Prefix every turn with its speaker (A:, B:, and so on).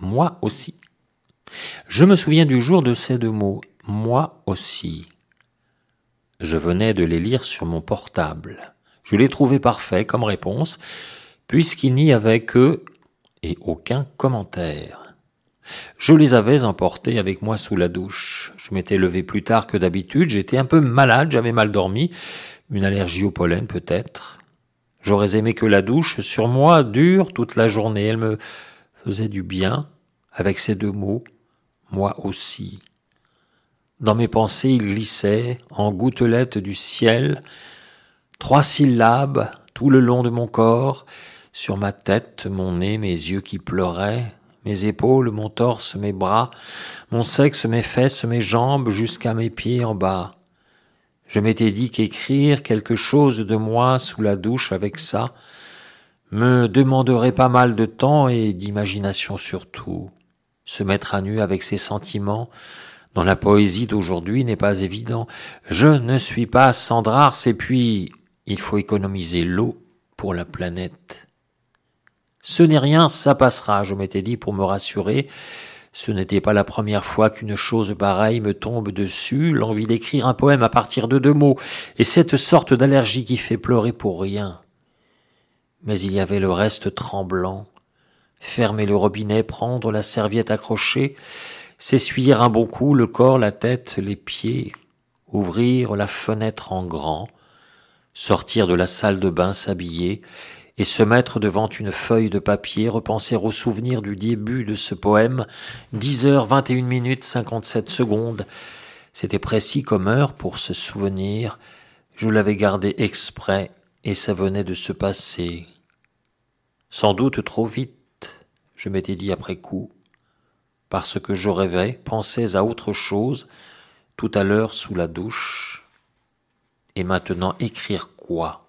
A: Moi aussi. Je me souviens du jour de ces deux mots, moi aussi. Je venais de les lire sur mon portable. Je les trouvais parfaits comme réponse, puisqu'il n'y avait que et aucun commentaire. Je les avais emportés avec moi sous la douche. Je m'étais levé plus tard que d'habitude, j'étais un peu malade, j'avais mal dormi, une allergie au pollen peut-être. J'aurais aimé que la douche sur moi dure toute la journée, elle me faisait du bien avec ces deux mots, moi aussi. Dans mes pensées, il glissait, en gouttelettes du ciel, trois syllabes tout le long de mon corps, sur ma tête, mon nez, mes yeux qui pleuraient, mes épaules, mon torse, mes bras, mon sexe, mes fesses, mes jambes, jusqu'à mes pieds en bas. Je m'étais dit qu'écrire quelque chose de moi sous la douche avec ça, me demanderait pas mal de temps et d'imagination surtout. Se mettre à nu avec ses sentiments dans la poésie d'aujourd'hui n'est pas évident. Je ne suis pas Sandrars et puis il faut économiser l'eau pour la planète. Ce n'est rien, ça passera, je m'étais dit pour me rassurer. Ce n'était pas la première fois qu'une chose pareille me tombe dessus, l'envie d'écrire un poème à partir de deux mots, et cette sorte d'allergie qui fait pleurer pour rien mais il y avait le reste tremblant. Fermer le robinet, prendre la serviette accrochée, s'essuyer un bon coup, le corps, la tête, les pieds, ouvrir la fenêtre en grand, sortir de la salle de bain, s'habiller, et se mettre devant une feuille de papier, repenser au souvenir du début de ce poème, dix heures vingt-et-une minutes cinquante-sept secondes. C'était précis comme heure pour se souvenir. Je l'avais gardé exprès et ça venait de se passer. Sans doute trop vite, je m'étais dit après coup, parce que je rêvais, pensais à autre chose tout à l'heure sous la douche. Et maintenant, écrire quoi